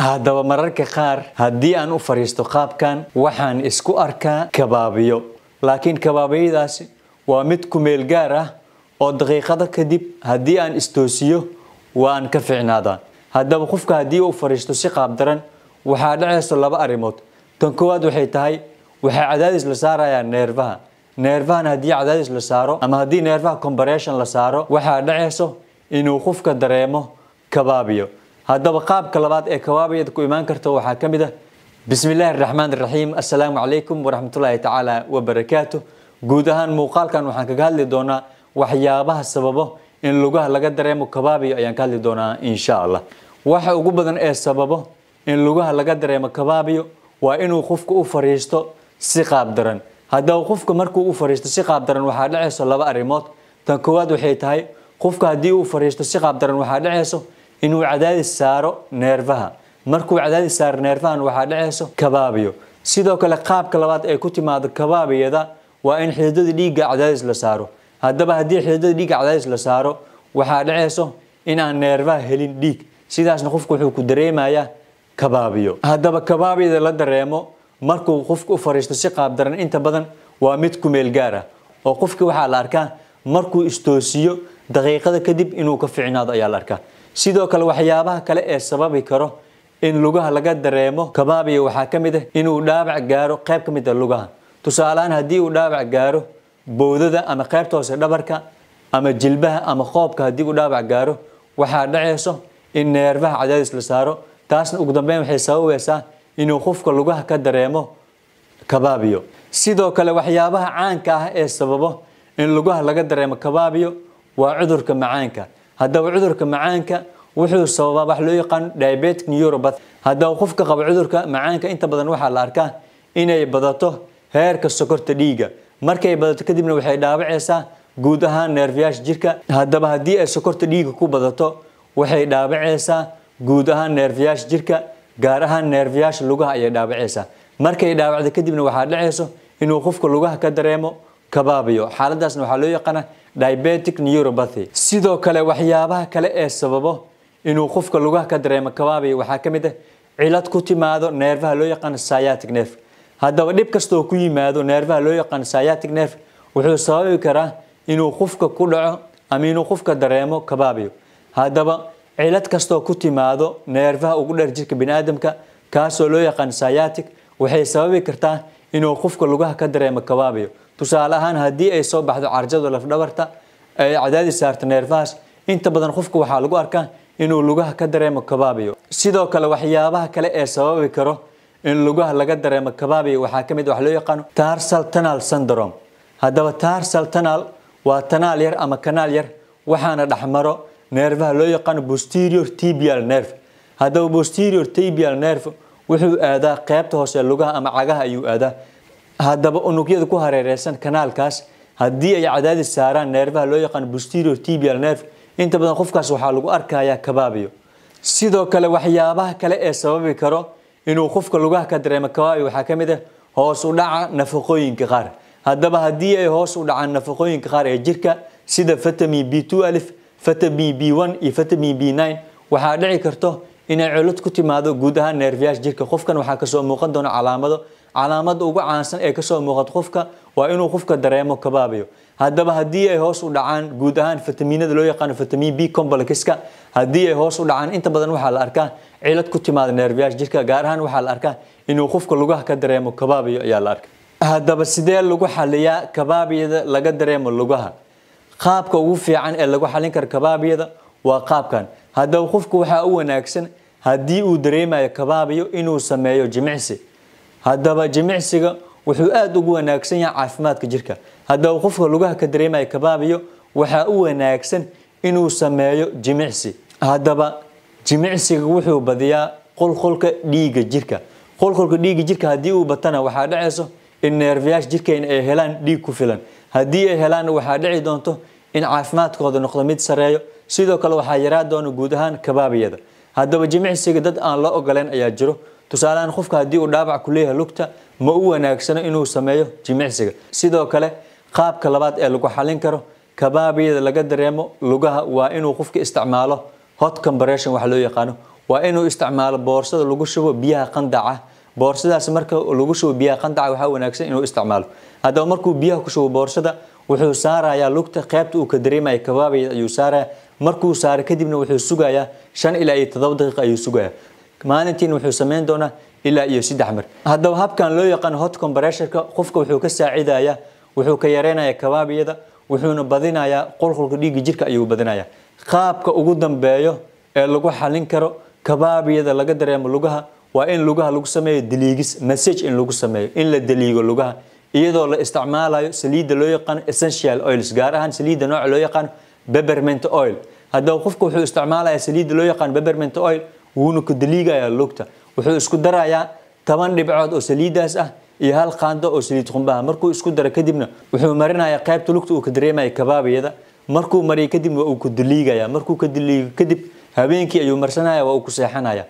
haddaba mararka qaar haddii aan u fadhiisto qaabkan waxaan isku arkaa kabaabiyo laakiin kabaabiyadaasi waa mid kumeel gaar ah oo daqiiqado kadib haddii aan istoosiyo waan ka ficnaadaa haddaba qofka haddii uu fadhiisto si qaab daran waxaa dhacayso laba arrimood tan koowaad waxay tahay waxay cadaadis la saarayaa neerfaha neerfahan haddii cadaadis la saaro ama haddii neerfaha combaration la saaro waxaa dhacayso inuu qofka dareemo kabaabiyo haddaba qaabka labaad ee kawaabayad ku imaan karto waxaa ka mid ah bismi illaahi raxmaan raxiim assalaamu calaykum waraxmatullaahi tacaala wabarakaatu guud ahaan muuqaalkan waxaan kaga hadli doonaa waxyaabaha sababo in lugaha laga dareemo kabaabiyo ayaan ka hadli doonaa insha allah waxa ugu badan ee sababo in lugaha laga dareemo kabaabiyo waa inuu qofku u fariisto si qaab daran haddaba qofka markuu u fariisto si qaab daran waxaa dhacayso laba arrimood tan koowaad waxay tahay qofka haddii uu fariisto si qaab daran waxaa dhacayso inuu cadaadis saaro neerfaha markuu cadaadis saaro neerfahan waxaa dhaceyso kabaabiyo sidoo kale qaabka labaad ee ku timaado kabaabiyada waa in xididada dhiigga cadaadis la saaro haddaba haddii xididada dhiigga cadaadis la saaro waxaa dhaceyso inaan neerfaha helin dhiig sidaasna qofku wuxuu ku dareemayaa kabaabiyo haddaba kabaabiyada la dareemo markuu qofku u fariisto si qaabdaran inta badan waa mid kumeel gaar ah oo qofkii waxaa la arkaa markuu istoosiyo daqiiqada kadib inuu ka ficnaado ayaa la arkaa sidoo kale waxyaabaha kale ee sababi karo in lugaha laga dareemo kabaabiya waxaa ka mid ah inuu dhaabac gaaro qayb ka mid a ah lugaha tusaalahaan haddii uu dhaabac gaaro bowdada ama qaybta hoose dhabarka ama jilbaha ama qoobka haddii uu dhaabac gaaro waxaa dhaceyso in neerfaha cadaadis la saaro taasna ugu dambeyn waxay sababaysaa inuu qofka lugaha ka dareemo kabaabiyo sidoo kale waxyaabaha caanka ah ee sababo in lugaha laga dareemo kabaabiyo waa cudurka macaanka haddaba cudurka macaanka wuxuu sababaa wax loo yaqaan diabetic neuropathy haddaba qofka qaba cudurka macaanka inta badan waxaa la arkaa inay badato heerka sokorta dhiigga markay badato kadibna waxay dhaabacaysaa guud ahaan neerfayaasha jirka haddaba haddii ay sokorta dhiigga ku badato waxay dhaabacaysaa guud ahaan neerfayaasha jirka gaar ahaan neerfayaasha lugaha ayay dhaabacaysaa markay dhaabacdo kadibna waxaa dhacayso inuu qofka lugaha ka dareemo kabaabiyo xaaladaasna waxaa loo yaqaana diabetic neuropathy sidoo kale waxyaabaha kale ee sababo inuu qofka lugaha ka dareemo kabaabiyo waxaa ka mid ah cilad ku timaado neerfaha loo yaqaano sciatic nerve haddaba dhib kastoo ku yimaado neerfaha loo yaqaano sciatic nerve wuxuu sababi karaa inuu qofka ku dhaco ama inuu qofka dareemo kabaabiyo haddaba cilad kastoo ku timaado neerfaha ugu dheer jirka biniaadamka kaasoo loo yaqaan sciatic waxay sababi kartaa inuu qofka lugaha ka dareemo kabaabiyo tusaale ahaan haddii ay soo baxdo carjada lafdhabarta ay cadaadi saarto neerfahaas inta badan qofka waxaa lagu arkaa inuu lugaha ka dareemo kabaabiyo sidoo kale waxyaabaha kale ee sababi karo in lugaha laga dareemo kabaabiyo waxaa ka mid ah wax loo yaqaano tarsal tanal syndrome haddaba tarsal tanal waa tanaal yar ama kanaal yar waxaana dhexmaro neerfaha loo yaqaano posterior tibial nerve haddaba posterior tibial nerve wuxuu aadaa qeybta hoose lugaha ama cagaha ayuu aadaa haddaba unugyada ku hareereysan kanaalkaas haddii ay cadaadis saaraan neerfaha loo yaqaan bustirio tibial nerf inta badan qofkaas waxaa lagu arkayaa kabaabiyo sidoo kale waxyaabaha kale ee sababi karo inuu qofka lugaha ka dareemo kabaabiyo waxaa ka mid ah hoos u dhaca nafaqooyinka qaar haddaba haddii ay hoos u dhacaan nafaqooyinka qaar ee jirka sida vitamin b2 alif vitamin b iyo vitamin b9 waxaa dhici karto inay culad ku timaado guud ahaan neerfayaasha jirka qofkan waxaa kasoo muuqan doona calaamado calaamada ugu caansan ee kasoo muuqato qofka waa inuu qofka dareemo kabaabayo haddaba haddii ay hoos u dhacaan guud ahaan fitamiinada loo yaqaano fitamin b complexka haddii ay hoos u dhacaan inta badan waxaa la arkaa cilad ku timaada neerfayaasha jirka gaar ahaan waxaa la arkaa inuu qofka lugaha ka dareemo kabaabayo ayaa la arkaa haddaba sidee lagu xaliyaa kabaabiyada laga dareemo lugaha qaabka ugu fiican ee lagu xalin karo kabaabiyada waa qaabkan haddaba qofku waxaa u wanaagsan haddii uu dareemayo kabaabiyo inuu sameeyo jimicsi haddaba jimicsiga wuxuu aada ugu wanaagsan yahay caafimaadka jirka haddaba qofka lugaha ka dareemayo kabaabiyo waxaa u wanaagsan inuu sameeyo jimicsi haddaba jimicsiga wuxuu badiyaa qolqolka dhiigga jirka qolqolka dhiigga jirka haddii uu batana waxaa dhacayso in neerfayaasha jirkeena ay helaan dhiig ku filan haddii ay helaan waxaa dhici doonto in caafimaadkooda noqdo mid sareeyo sidoo kale waxaa yaraan doona guud ahaan kabaabiyada haddaba jimicsiga dad aan la ogoleen ayaa jiro tusaalehaan qofka haddii uu dhaabac ku leeyahay lugta ma u wanaagsano inuu sameeyo jimicsiga sidoo kale qaabka labaad ee lagu xalin karo kabaabiyada laga dareemo lugaha waa inuu qofka isticmaalo hot compression wax loo yaqaano waa inuu isticmaalo boorsada lagu shubo biyaha qandaca boorsadaas marka lagu shubo biyaha qandaca waxaa wanaagsan inuu isticmaalo haddaba markuu biyaha ku shubo boorsada wuxuu saarayaa lugta qaybta uu ka dareemaya kabaabayda ayuu saaraya markuu saaray kadibna wuxuu sugayaa shan ilaa iyo toddoba daqiiqa ayuu sugayaa maalintiina wuxuu samayn doonaa ilaa iyo saddex mar haddaba habkan loo yaqaan hot compressorka qofka wuxuu ka saacidayaa wuxuu ka yareynayaa kabaabiyada wuxuuna badinayaa qulqulka dhiigga jirka ayuu badinayaa qaabka ugu dambeeyo ee lagu xalin karo kabaabiyada laga dareemo lugaha waa in lugaha lagu sameeyo daliigis massage in lagu sameeyo in la daliigo lugaha iyadoo la isticmaalayo saliidda loo yaqaano essential oils gaar ahaan saliidda nooca loo yaqaano beberment oil hadaba qofku wuxuu isticmaalaya saliidda loo yaqaan beberment oil wuuna ku daliigayaa lugta wuxuu isku darayaa toban dhibcood oo saliidaas ah iyo hal qaando oo saliid qumbaha markuu isku daro kadibna wuxuu marinayaa qaybta lugta uu ka dareemaya kabaabiyada markuu mariya kadibna waa uu ku daliigaya markuu ka daliigo kadib habeenkii ayuu marsanaya waa uu ku seexanaya